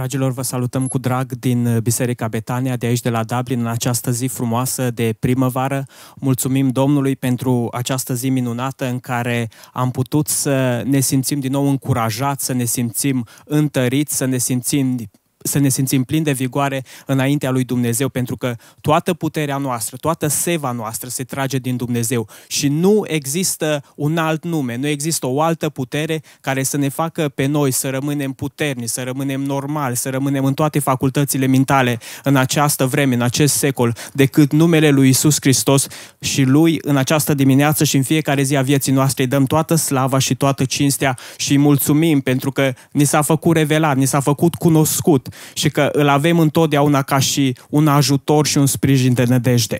Dragilor, vă salutăm cu drag din uh, Biserica Betania de aici de la Dublin în această zi frumoasă de primăvară. Mulțumim Domnului pentru această zi minunată în care am putut să ne simțim din nou încurajați, să ne simțim întăriți, să ne simțim să ne simțim plini de vigoare înaintea lui Dumnezeu, pentru că toată puterea noastră, toată seva noastră se trage din Dumnezeu și nu există un alt nume, nu există o altă putere care să ne facă pe noi să rămânem puterni, să rămânem normali, să rămânem în toate facultățile mentale în această vreme, în acest secol, decât numele lui Isus Hristos și lui în această dimineață și în fiecare zi a vieții noastre îi dăm toată slava și toată cinstea și îi mulțumim pentru că ni s-a făcut revelat, ni s-a făcut cunoscut și că îl avem întotdeauna ca și un ajutor și un sprijin de nădejde.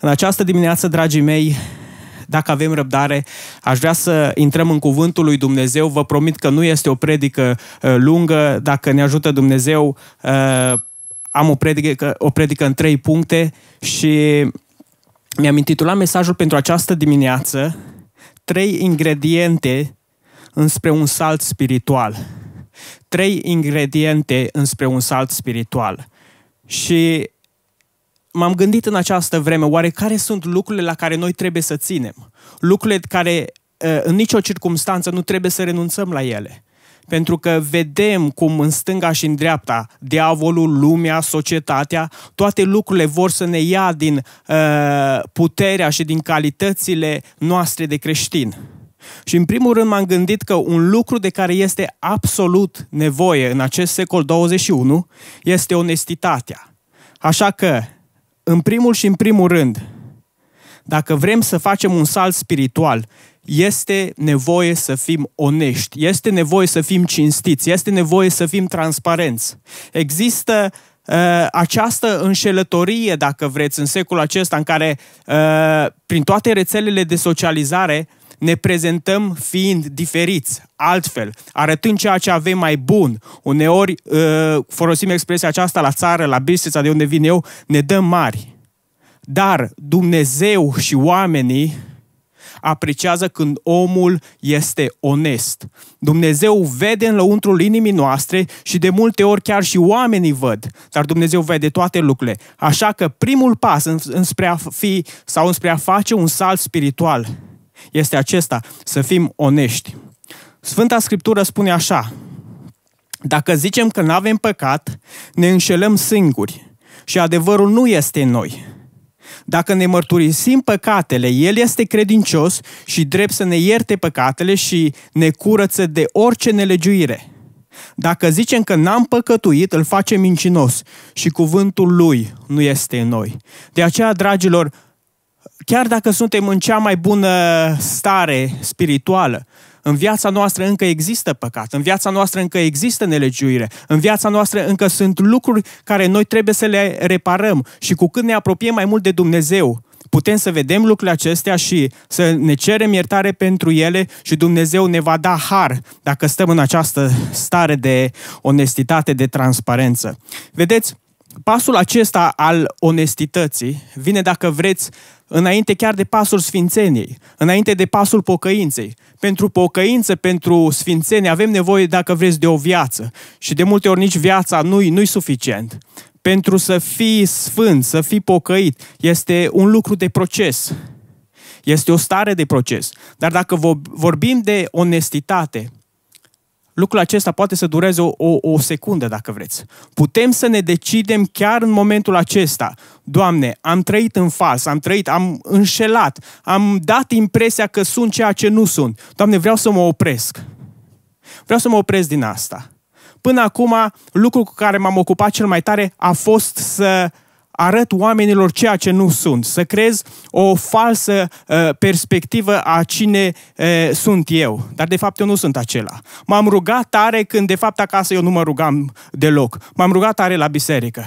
În această dimineață, dragii mei, dacă avem răbdare, aș vrea să intrăm în cuvântul lui Dumnezeu. Vă promit că nu este o predică uh, lungă. Dacă ne ajută Dumnezeu, uh, am o predică, o predică în trei puncte și mi-am intitulat mesajul pentru această dimineață Trei ingrediente înspre un salt spiritual trei ingrediente înspre un salt spiritual. Și m-am gândit în această vreme, oare care sunt lucrurile la care noi trebuie să ținem? Lucrurile care uh, în nicio circunstanță nu trebuie să renunțăm la ele. Pentru că vedem cum în stânga și în dreapta, diavolul, lumea, societatea, toate lucrurile vor să ne ia din uh, puterea și din calitățile noastre de creștin. Și în primul rând m-am gândit că un lucru de care este absolut nevoie în acest secol 21 este onestitatea. Așa că, în primul și în primul rând, dacă vrem să facem un salt spiritual, este nevoie să fim onești, este nevoie să fim cinstiți, este nevoie să fim transparenți. Există uh, această înșelătorie, dacă vreți, în secolul acesta, în care, uh, prin toate rețelele de socializare, ne prezentăm fiind diferiți, altfel, arătând ceea ce avem mai bun. Uneori uh, folosim expresia aceasta la țară, la bistrița adică de unde vin eu, ne dăm mari. Dar Dumnezeu și oamenii apreciază când omul este onest. Dumnezeu vede în lăuntrul inimii noastre și de multe ori chiar și oamenii văd, dar Dumnezeu vede toate lucrurile. Așa că primul pas înspre a fi sau înspre a face un salt spiritual este acesta, să fim onești. Sfânta Scriptură spune așa, dacă zicem că nu avem păcat, ne înșelăm singuri și adevărul nu este în noi. Dacă ne mărturisim păcatele, El este credincios și drept să ne ierte păcatele și ne curăță de orice nelegiuire. Dacă zicem că n-am păcătuit, îl facem mincinos și cuvântul Lui nu este în noi. De aceea, dragilor, Chiar dacă suntem în cea mai bună stare spirituală, în viața noastră încă există păcat, în viața noastră încă există nelegiuire, în viața noastră încă sunt lucruri care noi trebuie să le reparăm și cu cât ne apropiem mai mult de Dumnezeu, putem să vedem lucrurile acestea și să ne cerem iertare pentru ele și Dumnezeu ne va da har dacă stăm în această stare de onestitate, de transparență. Vedeți, pasul acesta al onestității vine, dacă vreți, înainte chiar de pasul sfințeniei, înainte de pasul pocăinței. Pentru pocăință, pentru sfințenie avem nevoie, dacă vreți, de o viață. Și de multe ori nici viața nu-i, nu-i suficient. Pentru să fii sfânt, să fii pocăit, este un lucru de proces. Este o stare de proces. Dar dacă vorbim de onestitate, lucrul acesta poate să dureze o, o, o secundă, dacă vreți. Putem să ne decidem chiar în momentul acesta. Doamne, am trăit în fals, am trăit, am înșelat, am dat impresia că sunt ceea ce nu sunt. Doamne, vreau să mă opresc. Vreau să mă opresc din asta. Până acum, lucrul cu care m-am ocupat cel mai tare a fost să uh, arăt oamenilor ceea ce nu sunt, să creez o falsă uh, perspectivă a cine uh, sunt eu. Dar de fapt eu nu sunt acela. M-am rugat tare când de fapt acasă eu nu mă rugam deloc. M-am rugat tare la biserică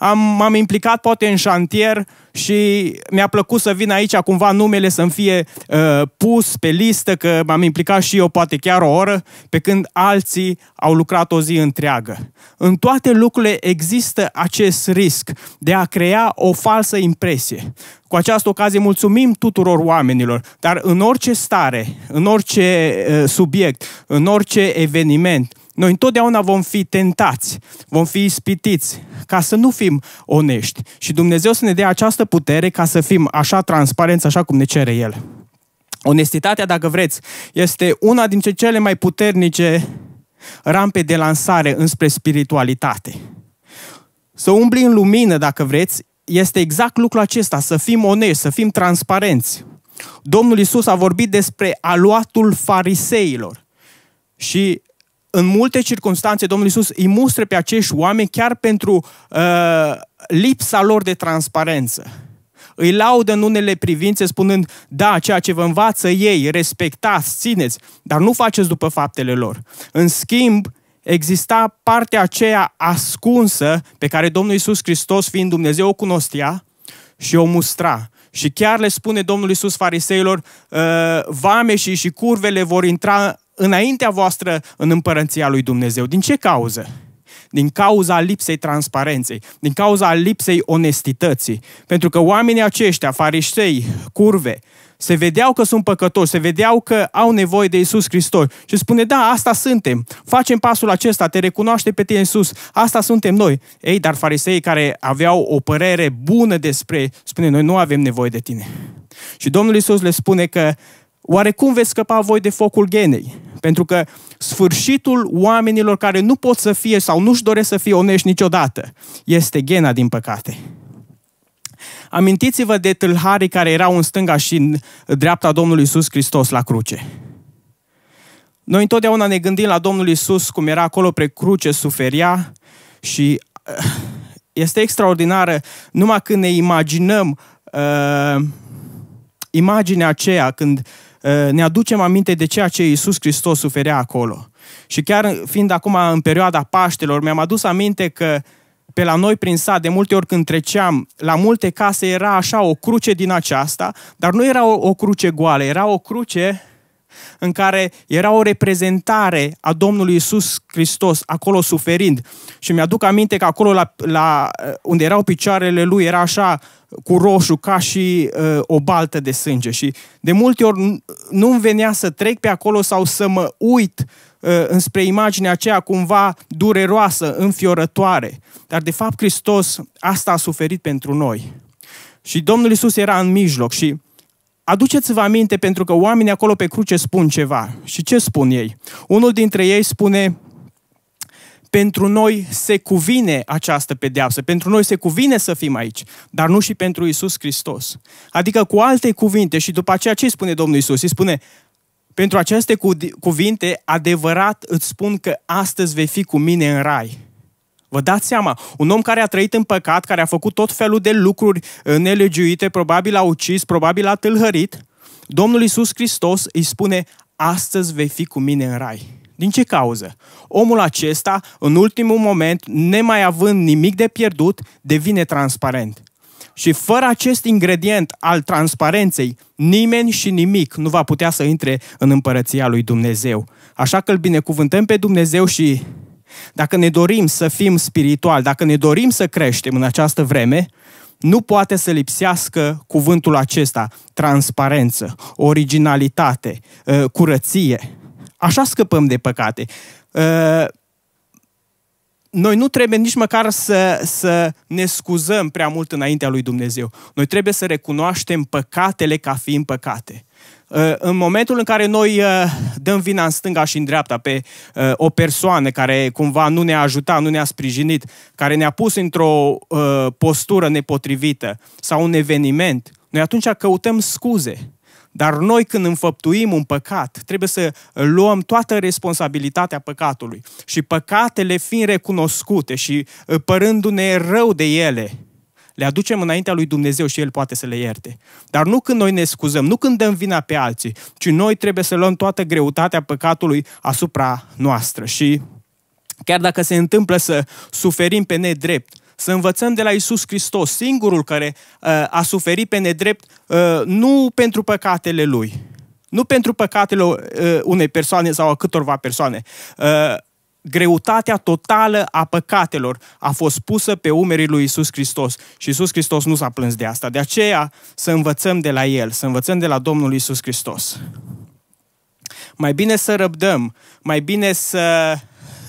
am, m-am implicat poate în șantier și mi-a plăcut să vin aici cumva numele să-mi fie uh, pus pe listă, că m-am implicat și eu poate chiar o oră, pe când alții au lucrat o zi întreagă. În toate lucrurile există acest risc de a crea o falsă impresie. Cu această ocazie mulțumim tuturor oamenilor, dar în orice stare, în orice uh, subiect, în orice eveniment, noi întotdeauna vom fi tentați, vom fi ispitiți ca să nu fim onești. Și Dumnezeu să ne dea această putere ca să fim așa transparenți, așa cum ne cere El. Onestitatea, dacă vreți, este una dintre cele mai puternice rampe de lansare înspre spiritualitate. Să umbli în lumină, dacă vreți, este exact lucrul acesta, să fim onești, să fim transparenți. Domnul Isus a vorbit despre aluatul fariseilor. Și în multe circunstanțe Domnul Isus îi mustră pe acești oameni chiar pentru uh, lipsa lor de transparență. Îi laudă în unele privințe spunând, da, ceea ce vă învață ei, respectați, țineți, dar nu faceți după faptele lor. În schimb, exista partea aceea ascunsă pe care Domnul Isus Hristos, fiind Dumnezeu, o cunoștea și o mustra. Și chiar le spune Domnul Isus fariseilor, uh, vame și, și curvele vor intra înaintea voastră în împărăția lui Dumnezeu. Din ce cauză? Din cauza lipsei transparenței, din cauza lipsei onestității. Pentru că oamenii aceștia, farisei, curve, se vedeau că sunt păcătoși, se vedeau că au nevoie de Isus Hristos și spune, da, asta suntem, facem pasul acesta, te recunoaște pe tine Isus, asta suntem noi. Ei, dar fariseii care aveau o părere bună despre, spune, noi nu avem nevoie de tine. Și Domnul Isus le spune că oare cum veți scăpa voi de focul genei? Pentru că sfârșitul oamenilor care nu pot să fie sau nu-și doresc să fie onești niciodată este gena, din păcate. Amintiți-vă de tâlharii care erau în stânga și în dreapta Domnului Isus Hristos la cruce. Noi întotdeauna ne gândim la Domnul Isus cum era acolo pe cruce, suferia și eh, este extraordinară numai când ne imaginăm uh, imaginea aceea, când uh, Eh, ne aducem aminte de ceea ce Iisus Hristos suferea acolo. Și chiar fiind acum în perioada Paștelor, mi-am adus aminte că pe la noi prin sat, de multe ori când treceam, la multe case era așa o cruce din aceasta, dar nu era o, o cruce goală, era o cruce în care era o reprezentare a Domnului Isus Hristos, acolo suferind. Și mi-aduc aminte că acolo la, la, uh, unde erau picioarele lui era așa uh, cu roșu, ca și uh, o baltă de sânge. Și de multe ori nu venea să trec pe acolo sau să mă uit uh, înspre imaginea aceea cumva dureroasă, înfiorătoare. Dar de fapt Hristos asta a suferit pentru noi. Și Domnul Isus era în mijloc și Aduceți-vă aminte pentru că oamenii acolo pe cruce spun ceva. Și ce spun ei? Unul dintre ei spune, pentru noi se cuvine această pedeapsă, pentru noi se cuvine să fim aici, dar nu și pentru Isus Hristos. Adică cu alte cuvinte și după aceea ce spune Domnul Isus? Îi spune, pentru aceste cuvinte, adevărat îți spun că astăzi vei fi cu mine în rai. Vă dați seama, un om care a trăit în păcat, care a făcut tot felul de lucruri uh, nelegiuite, probabil a ucis, probabil a tâlhărit, Domnul Iisus Hristos îi spune, astăzi vei fi cu mine în rai. Din ce cauză? Omul acesta, în ultimul moment, nemai având nimic de pierdut, devine transparent. Și fără acest ingredient al transparenței, nimeni și nimic nu va putea să intre în împărăția lui Dumnezeu. Așa că îl binecuvântăm pe Dumnezeu și dacă ne dorim să fim spirituali, dacă ne dorim să creștem în această vreme, nu poate să lipsească cuvântul acesta, transparență, originalitate, ă, curăție. Așa scăpăm de păcate. Ă, noi nu trebuie nici măcar să, să ne scuzăm prea mult înaintea lui Dumnezeu. Noi trebuie să recunoaștem păcatele ca fiind păcate. Eh, în momentul în care noi eh, dăm vina în stânga și în dreapta pe eh, o persoană care cumva nu ne-a ajutat, nu ne-a sprijinit, care ne-a pus într-o postură nepotrivită sau un eveniment, noi atunci căutăm scuze. Dar noi când înfăptuim un păcat, trebuie să luăm toată responsabilitatea păcatului. Și păcatele fiind recunoscute și părându-ne rău de ele, le aducem înaintea lui Dumnezeu și El poate să le ierte. Dar nu când noi ne scuzăm, nu când dăm vina pe alții, ci noi trebuie să luăm toată greutatea păcatului asupra noastră. Și chiar dacă se întâmplă să suferim pe nedrept, să învățăm de la Isus Hristos, singurul care uh, a suferit pe nedrept, uh, nu pentru păcatele lui, nu pentru păcatele uh, unei persoane sau a câtorva persoane, uh, greutatea totală a păcatelor a fost pusă pe umerii lui Isus Hristos și Isus Hristos nu s-a plâns de asta. De aceea să învățăm de la El, să învățăm de la Domnul Isus Hristos. Mai bine să răbdăm, mai bine să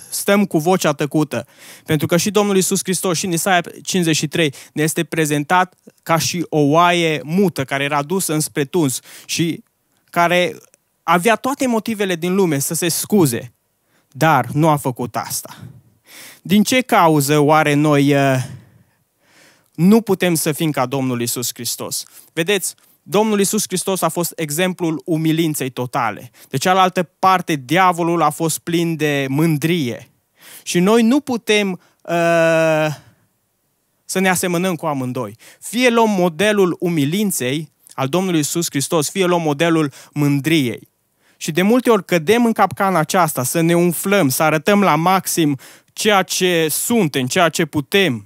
stăm cu vocea tăcută. Pentru că și Domnul Isus Hristos și în Isaia 53 ne este prezentat ca și o oaie mută care era dusă înspre tuns și care avea toate motivele din lume să se scuze, dar nu a făcut asta. Din ce cauză oare noi uh, nu putem să fim ca Domnul Isus Hristos? Vedeți, Domnul Isus Hristos a fost exemplul umilinței totale. De cealaltă parte, diavolul a fost plin de mândrie. Și noi nu putem uh, să ne asemănăm cu amândoi. Fie luăm modelul umilinței al Domnului Isus Hristos, fie luăm modelul mândriei. Și de multe ori cădem în capcana aceasta, să ne umflăm, să arătăm la maxim ceea ce suntem, ceea ce putem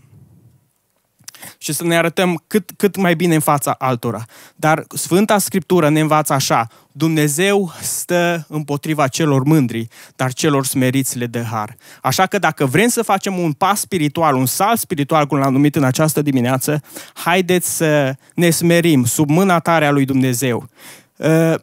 și să ne arătăm cât, cât mai bine în fața altora. Dar Sfânta Scriptură ne învață așa, Dumnezeu stă împotriva celor mândri, dar celor smeriți le dă har. Așa că dacă vrem să facem un pas spiritual, un salt spiritual, cum l-am numit în această dimineață, haideți să ne smerim sub mâna tare a lui Dumnezeu. Ă,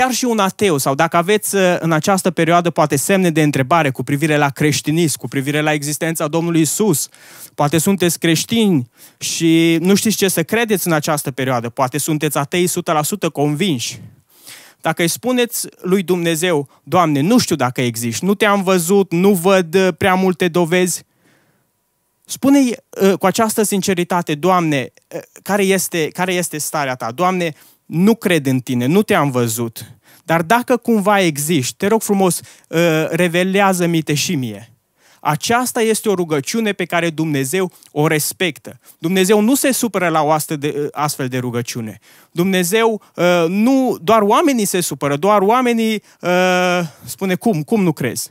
chiar și un ateu, sau dacă aveți uh, în această perioadă poate semne de întrebare cu privire la creștinism, cu privire la existența Domnului Isus, poate sunteți creștini și nu știți ce să credeți în această perioadă, poate sunteți atei 100% convinși. Dacă îi spuneți lui Dumnezeu, Doamne, nu știu dacă existi, nu te-am văzut, nu văd uh, prea multe dovezi, spune uh, cu această sinceritate, Doamne, care este, care este starea ta? Doamne, nu cred în tine, nu te-am văzut, dar dacă cumva existi, te rog frumos, uh, revelează-mi te și mie. Aceasta este o rugăciune pe care Dumnezeu o respectă. Dumnezeu nu se supără la o uh, astfel de rugăciune. Dumnezeu, uh, nu, doar oamenii se supără, doar oamenii spune cum, cum nu crezi.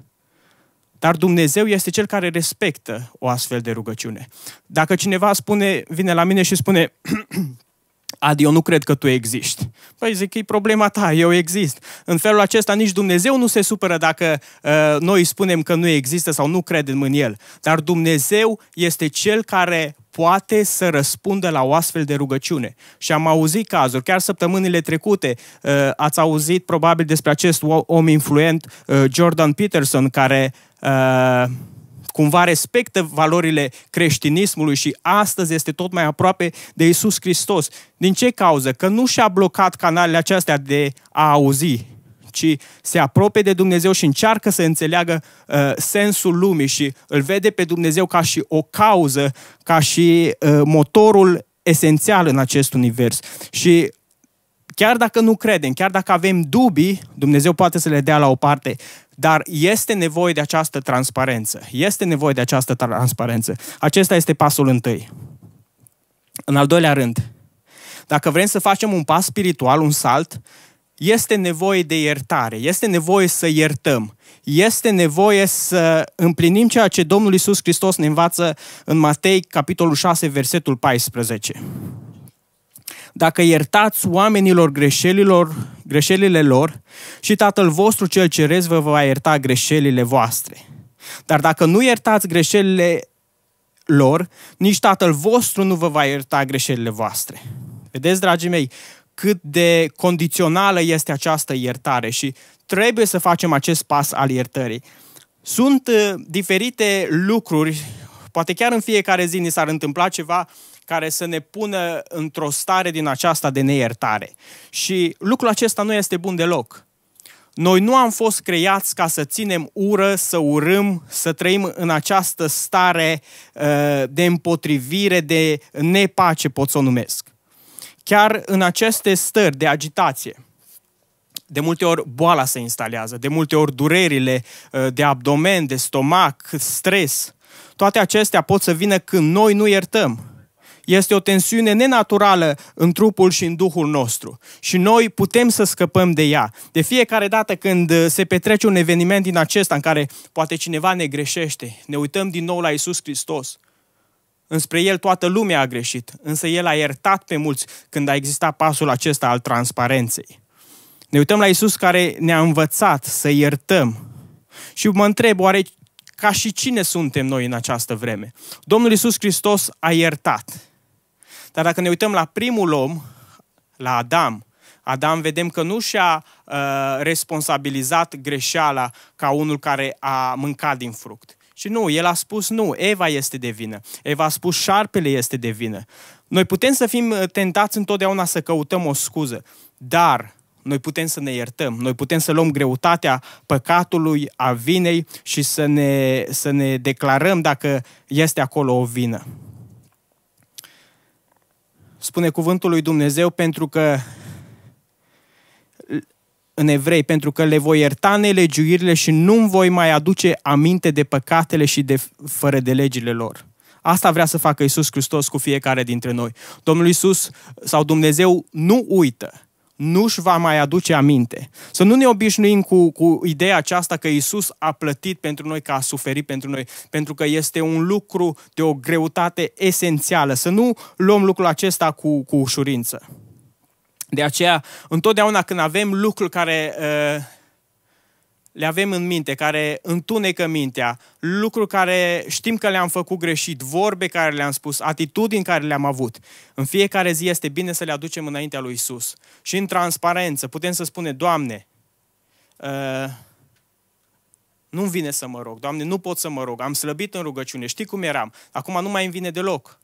Dar Dumnezeu este cel care respectă o astfel de rugăciune. Dacă cineva spune, vine la mine și spune, Adi, eu nu cred că tu existi. Păi zic, e problema ta, eu exist. În felul acesta nici Dumnezeu nu se supără dacă uh, noi spunem că nu există sau nu credem în El. Dar Dumnezeu este Cel care poate să răspundă la o astfel de rugăciune. Și am auzit cazuri, chiar săptămânile trecute, uh, ați auzit probabil despre acest om influent, uh, Jordan Peterson, care... Uh, cumva respectă valorile creștinismului și astăzi este tot mai aproape de Isus Hristos. Din ce cauză? Că nu și-a blocat canalele acestea de a auzi, ci se apropie de Dumnezeu și încearcă să înțeleagă uh, sensul lumii și îl vede pe Dumnezeu ca și o cauză, ca și uh, motorul esențial în acest univers. Și Chiar dacă nu credem, chiar dacă avem dubii, Dumnezeu poate să le dea la o parte, dar este nevoie de această transparență. Este nevoie de această transparență. Acesta este pasul întâi. În al doilea rând, dacă vrem să facem un pas spiritual, un salt, este nevoie de iertare, este nevoie să iertăm, este nevoie să împlinim ceea ce Domnul Isus Hristos ne învață în Matei, capitolul 6, versetul 14 dacă iertați oamenilor greșelilor, greșelile lor și Tatăl vostru cel ceresc vă va ierta greșelile voastre. Dar dacă nu iertați greșelile lor, nici Tatăl vostru nu vă va ierta greșelile voastre. Vedeți, dragii mei, cât de condițională este această iertare și trebuie să facem acest pas al iertării. Sunt uh, diferite lucruri, poate chiar în fiecare zi ni s-ar întâmpla ceva uh, care să ne pună într-o stare din aceasta de neiertare. Și lucrul acesta nu este bun deloc. Noi nu am fost creați ca să ținem ură, să urâm, să trăim în această stare uh, de împotrivire, de nepace, pot să o numesc. Chiar în aceste stări de agitație, de multe ori boala se instalează, de multe ori durerile uh, de abdomen, de stomac, stres. Toate acestea pot să vină când noi nu iertăm este o tensiune nenaturală în trupul și în duhul nostru. Și noi putem să scăpăm de ea. De fiecare dată când uh, se petrece un eveniment din acesta în care poate cineva ne greșește, ne uităm din nou la Isus Hristos. Înspre El toată lumea a greșit, însă El a iertat pe mulți când a existat pasul acesta al transparenței. Ne uităm la Isus care ne-a învățat să iertăm. Și mă întreb, oare ca și cine suntem noi în această vreme? Domnul Isus Hristos a iertat. Dar dacă ne uităm la primul om, la Adam, Adam vedem că nu și-a uh, responsabilizat greșeala ca unul care a mâncat din fruct. Și nu, el a spus nu, Eva este de vină. Eva a spus șarpele este de vină. Noi putem să fim uh, tentați întotdeauna să căutăm o scuză, dar noi putem să ne iertăm, noi putem să luăm greutatea păcatului, a vinei și să ne, să ne declarăm dacă este acolo o vină spune cuvântul lui Dumnezeu, pentru că în evrei, pentru că le voi ierta nelegiuirile și nu voi mai aduce aminte de păcatele și de fără de legile lor. Asta vrea să facă Isus Hristos cu fiecare dintre noi. Domnul Isus sau Dumnezeu nu uită nu își va mai aduce aminte. Să nu ne obișnuim cu, cu ideea aceasta că Isus a plătit pentru noi, că a suferit pentru noi, pentru că este un lucru de o greutate esențială. Să nu luăm lucrul acesta cu, cu ușurință. De aceea, întotdeauna când avem lucruri care uh, le avem în minte, care întunecă mintea, lucruri care știm că le-am făcut greșit, vorbe care le-am spus, atitudini care le-am avut. În fiecare zi este bine să le aducem înaintea lui Isus. Și în transparență putem să spunem, Doamne, uh, nu-mi vine să mă rog, Doamne, nu pot să mă rog, am slăbit în rugăciune, știi cum eram, acum nu mai îmi vine deloc.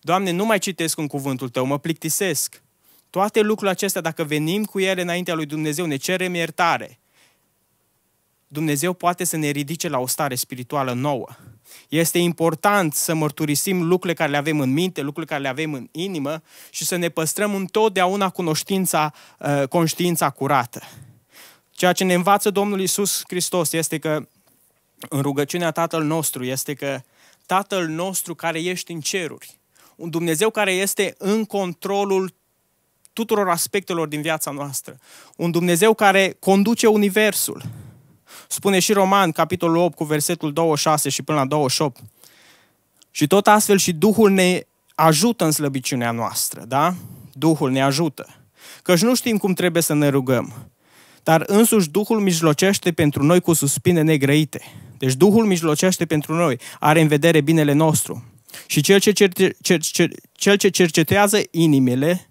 Doamne, nu mai citesc în cuvântul Tău, mă plictisesc. Toate lucrurile acestea, dacă venim cu ele înaintea lui Dumnezeu, ne cerem iertare. Dumnezeu poate să ne ridice la o stare spirituală nouă. Este important să mărturisim lucrurile care le avem în minte, lucrurile care le avem în inimă și să ne păstrăm întotdeauna cunoștința, uh, conștiința curată. Ceea ce ne învață Domnul Isus Hristos este că în rugăciunea Tatăl nostru este că Tatăl nostru care ești în ceruri, un Dumnezeu care este în controlul tuturor aspectelor din viața noastră, un Dumnezeu care conduce Universul, Spune și Roman, capitolul 8, cu versetul 26 și până la 28. Și tot astfel și Duhul ne ajută în slăbiciunea noastră, da? Duhul ne ajută. Căci nu știm cum trebuie să ne rugăm, dar însuși Duhul mijlocește pentru noi cu suspine negrăite. Deci Duhul mijlocește pentru noi, are în vedere binele nostru. Și cel ce, cerce, cer, cer, cel ce cercetează inimile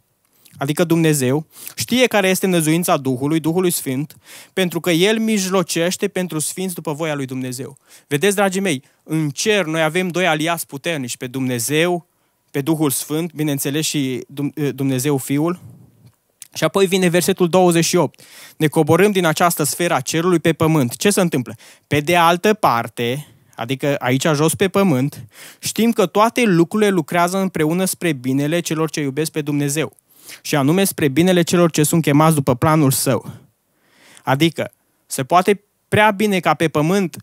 adică Dumnezeu, știe care este năzuința Duhului, Duhului Sfânt, pentru că El mijlocește pentru Sfinți după voia lui Dumnezeu. Vedeți, dragii mei, în cer noi avem doi aliați puternici, pe Dumnezeu, pe Duhul Sfânt, bineînțeles și eh, Dumnezeu Fiul, și apoi vine versetul 28. Ne coborâm din această sferă a cerului pe pământ. Ce se întâmplă? Pe de altă parte, adică aici jos pe pământ, știm că toate lucrurile lucrează împreună spre binele celor ce iubesc pe Dumnezeu și anume spre binele celor ce sunt chemați după planul său. Adică, se poate prea bine ca pe pământ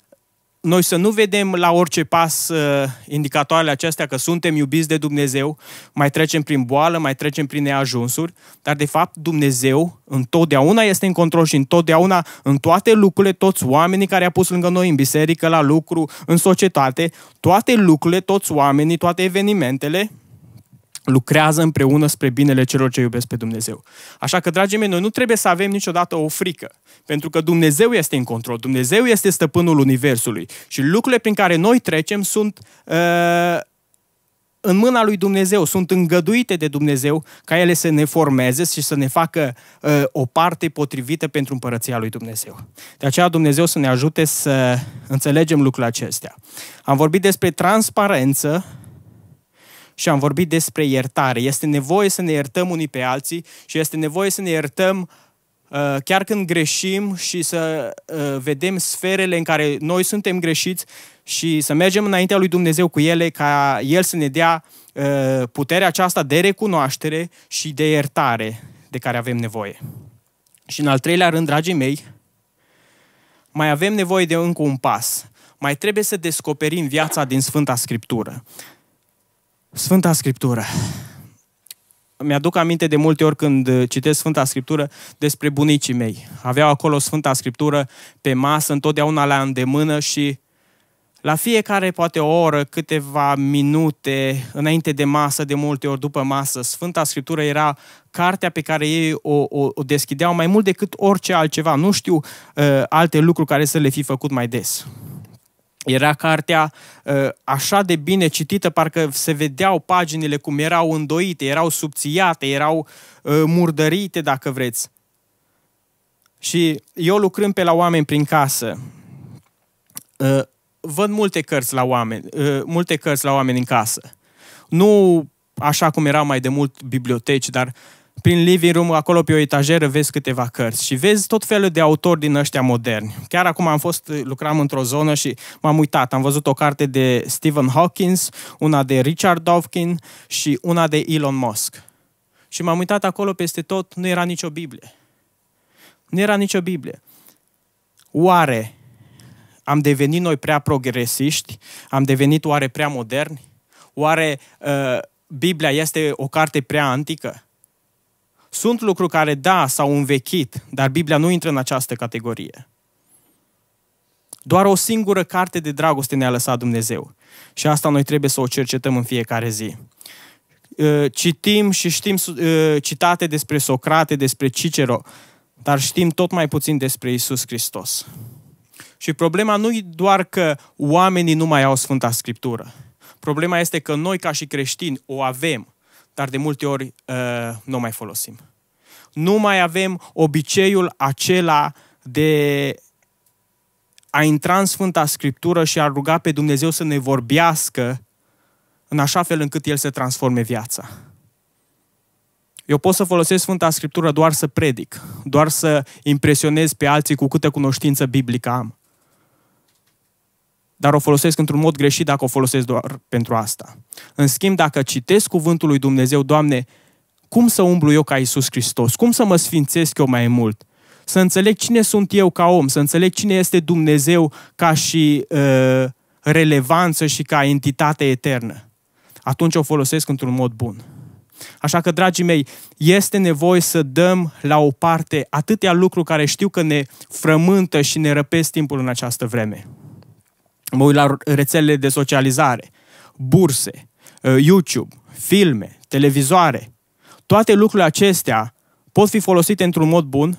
noi să nu vedem la orice pas uh, indicatoarele acestea că suntem iubiți de Dumnezeu, mai trecem prin boală, mai trecem prin neajunsuri, dar de fapt Dumnezeu întotdeauna este în control și întotdeauna în toate lucrurile, toți oamenii care a pus lângă noi în biserică, la lucru, în societate, toate lucrurile, toți oamenii, toate evenimentele, lucrează împreună spre binele celor ce iubesc pe Dumnezeu. Așa că, dragii mei, noi nu trebuie să avem niciodată o frică, pentru că Dumnezeu este în control, Dumnezeu este stăpânul Universului și lucrurile prin care noi trecem sunt uh, în mâna lui Dumnezeu, sunt îngăduite de Dumnezeu ca ele să ne formeze și să ne facă uh, o parte potrivită pentru împărăția lui Dumnezeu. De aceea Dumnezeu să ne ajute să înțelegem lucrurile acestea. Am vorbit despre transparență, și am vorbit despre iertare. Este nevoie să ne iertăm unii pe alții și este nevoie să ne iertăm uh, chiar când greșim și să uh, vedem sferele în care noi suntem greșiți și să mergem înaintea lui Dumnezeu cu ele ca El să ne dea uh, puterea aceasta de recunoaștere și de iertare de care avem nevoie. Și în al treilea rând, dragii mei, mai avem nevoie de încă un pas. Mai trebuie să descoperim viața din Sfânta Scriptură. Sfânta Scriptură. Mi-aduc aminte de multe ori când uh, citesc Sfânta Scriptură despre bunicii mei. Aveau acolo Sfânta Scriptură pe masă, întotdeauna la îndemână și la fiecare poate o oră, câteva minute, înainte de masă, de multe ori după masă, Sfânta Scriptură era cartea pe care ei o, o, o deschideau mai mult decât orice altceva. Nu știu uh, alte lucruri care să le fi făcut mai des. Era cartea uh, așa de bine citită, parcă se vedeau paginile cum erau îndoite, erau subțiate, erau uh, murdărite, dacă vreți. Și eu lucrând pe la oameni prin casă, uh, văd multe cărți la oameni, multe cărți la oameni în casă. Nu așa cum erau mai de mult biblioteci, dar prin living room, acolo pe o etajeră, vezi câteva cărți și vezi tot felul de autori din ăștia moderni. Chiar acum am fost, lucram într-o zonă și m-am uitat. Am văzut o carte de Stephen Hawking, una de Richard Dawkins și una de Elon Musk. Și m-am uitat acolo peste tot, nu era nicio Biblie. Nu era nicio Biblie. Oare am devenit noi prea progresiști? Am devenit oare prea moderni? Oare uh, Biblia este o carte prea antică? Sunt lucruri care, da, s-au învechit, dar Biblia nu intră în această categorie. Doar o singură carte de dragoste ne-a lăsat Dumnezeu. Și asta noi trebuie să o cercetăm în fiecare zi. Ă, citim și știm ă, citate despre Socrate, despre Cicero, dar știm tot mai puțin despre Isus Hristos. Și problema nu e doar că oamenii nu mai au Sfânta Scriptură. Problema este că noi, ca și creștini, o avem, dar de multe ori uh, nu mai folosim. Nu mai avem obiceiul acela de a intra în Sfânta Scriptură și a ruga pe Dumnezeu să ne vorbească în așa fel încât El să transforme viața. Eu pot să folosesc Sfânta Scriptură doar să predic, doar să impresionez pe alții cu câtă cunoștință biblică am dar o folosesc într-un mod greșit dacă o folosesc doar pentru asta. În schimb, dacă citesc cuvântul lui Dumnezeu, Doamne, cum să umblu eu ca Isus Hristos? Cum să mă sfințesc eu mai mult? Să înțeleg cine sunt eu ca om, să înțeleg cine este Dumnezeu ca și uh, relevanță și ca entitate eternă. Atunci o folosesc într-un mod bun. Așa că, dragii mei, este nevoie să dăm la o parte atâtea lucruri care știu că ne frământă și ne răpesc timpul în această vreme mă uit la rețelele de socializare, burse, uh, YouTube, filme, televizoare. Toate lucrurile acestea pot fi folosite într-un mod bun,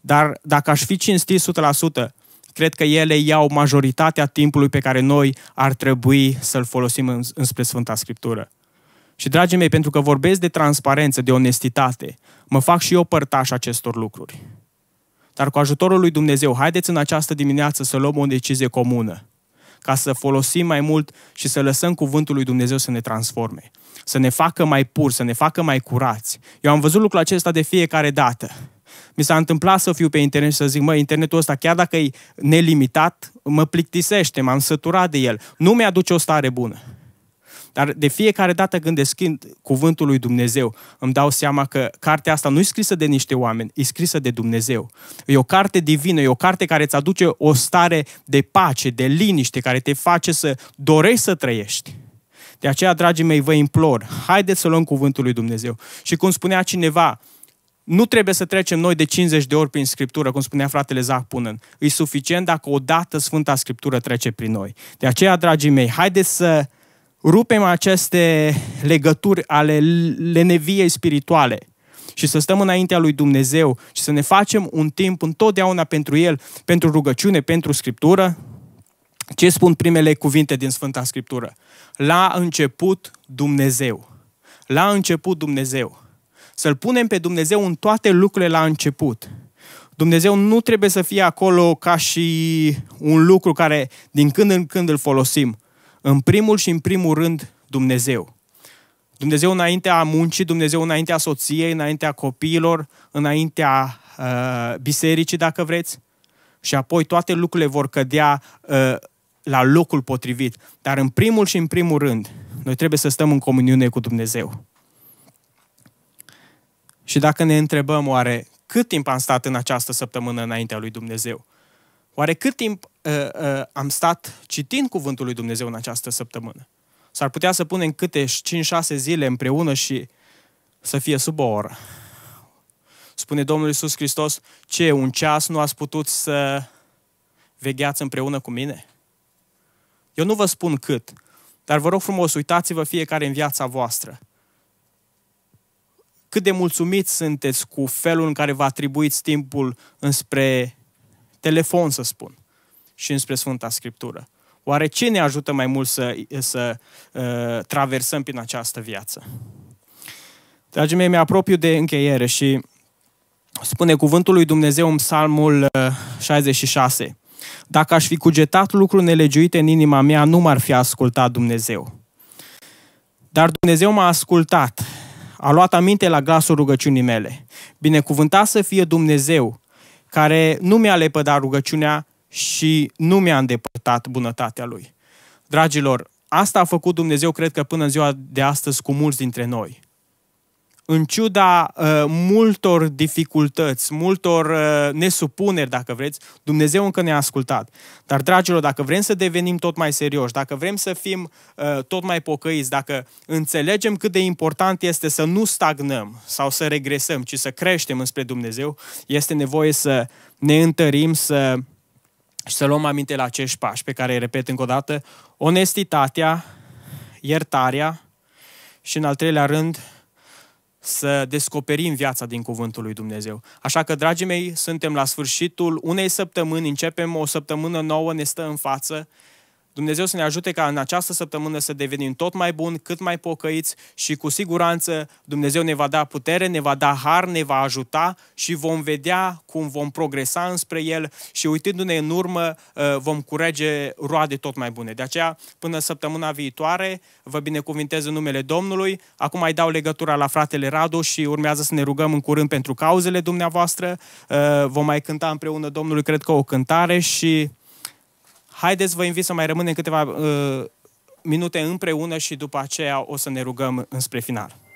dar dacă aș fi cinstit 100%, cred că ele iau majoritatea timpului pe care noi ar trebui să-l folosim în, înspre Sfânta Scriptură. Și, dragii mei, pentru că vorbesc de transparență, de onestitate, mă fac și eu părtaș acestor lucruri. Dar cu ajutorul lui Dumnezeu, haideți în această dimineață să luăm o decizie comună, ca să folosim mai mult și să lăsăm cuvântul lui Dumnezeu să ne transforme, să ne facă mai pur, să ne facă mai curați. Eu am văzut lucrul acesta de fiecare dată. Mi s-a întâmplat să fiu pe internet și să zic, mă, internetul ăsta, chiar dacă e nelimitat, mă plictisește, m-am săturat de el. Nu mi-aduce o stare bună. Dar de fiecare dată când deschid cuvântul lui Dumnezeu, îmi dau seama că cartea asta nu e scrisă de niște oameni, e scrisă de Dumnezeu. E o carte divină, e o carte care îți aduce o stare de pace, de liniște, care te face să dorești să trăiești. De aceea, dragii mei, vă implor, haideți să luăm cuvântul lui Dumnezeu. Și cum spunea cineva, nu trebuie să trecem noi de 50 de ori prin Scriptură, cum spunea fratele Zac Punen. E suficient dacă odată Sfânta Scriptură trece prin noi. De aceea, dragii mei, haideți să rupem aceste legături ale leneviei spirituale și să stăm înaintea lui Dumnezeu și să ne facem un timp întotdeauna pentru El, pentru rugăciune, pentru Scriptură, ce spun primele cuvinte din Sfânta Scriptură? La început Dumnezeu. La început Dumnezeu. Să-L punem pe Dumnezeu în toate lucrurile la început. Dumnezeu nu trebuie să fie acolo ca și un lucru care din când în când îl folosim, în primul și în primul rând, Dumnezeu. Dumnezeu înaintea muncii, Dumnezeu înaintea soției, înaintea copiilor, înaintea uh, bisericii, dacă vreți. Și apoi toate lucrurile vor cădea uh, la locul potrivit. Dar în primul și în primul rând, noi trebuie să stăm în comuniune cu Dumnezeu. Și dacă ne întrebăm oare cât timp am stat în această săptămână înaintea lui Dumnezeu? Oare cât timp Uh, uh, am stat citind Cuvântul lui Dumnezeu în această săptămână. S-ar putea să punem câte 5-6 zile împreună și să fie sub o oră. Spune Domnul Iisus Hristos, ce, un ceas nu ați putut să vegheați împreună cu mine? Eu nu vă spun cât, dar vă rog frumos, uitați-vă fiecare în viața voastră. Cât de mulțumiți sunteți cu felul în care vă atribuiți timpul înspre telefon, să spun și înspre Sfânta Scriptură. Oare ce ne ajută mai mult să, să uh, traversăm prin această viață? Dragii mei, mi-apropiu de încheiere și spune cuvântul lui Dumnezeu în psalmul 66. Uh, Dacă aș fi cugetat lucruri nelegiuite în inima mea, nu m-ar fi ascultat Dumnezeu. Dar Dumnezeu m-a ascultat, a luat aminte la glasul rugăciunii mele. Binecuvântat să fie Dumnezeu, care nu mi-a lepădat rugăciunea și nu mi-a îndepărtat bunătatea lui. Dragilor, asta a făcut Dumnezeu, cred că până în ziua de astăzi, cu mulți dintre noi. În ciuda uh, multor dificultăți, multor uh, nesupuneri, dacă vreți, Dumnezeu încă ne-a ascultat. Dar, dragilor, dacă vrem să devenim tot mai serioși, dacă vrem să fim uh, tot mai pocăiți, dacă înțelegem cât de important este să nu stagnăm sau să regresăm, ci să creștem înspre Dumnezeu, este nevoie să ne întărim, să uh, și să luăm aminte la acești pași pe care îi repet încă o dată, onestitatea, iertarea și în al treilea rând să descoperim viața din Cuvântul lui Dumnezeu. Așa că, dragii mei, suntem la sfârșitul unei săptămâni, începem o săptămână nouă, ne stă în față Dumnezeu să ne ajute ca în această săptămână să devenim tot mai buni, cât mai pocăiți și cu siguranță Dumnezeu ne va da putere, ne va da har, ne va ajuta și vom vedea cum vom progresa înspre El și uitându-ne în urmă uh, vom curege roade tot mai bune. De aceea, până săptămâna viitoare, vă binecuvintez în numele Domnului. Acum mai dau legătura la fratele Radu și urmează să ne rugăm în curând pentru cauzele dumneavoastră. Uh, vom mai cânta împreună Domnului, cred că o cântare și Haideți, vă invit să mai rămânem câteva uh, minute împreună și după aceea o să ne rugăm înspre final.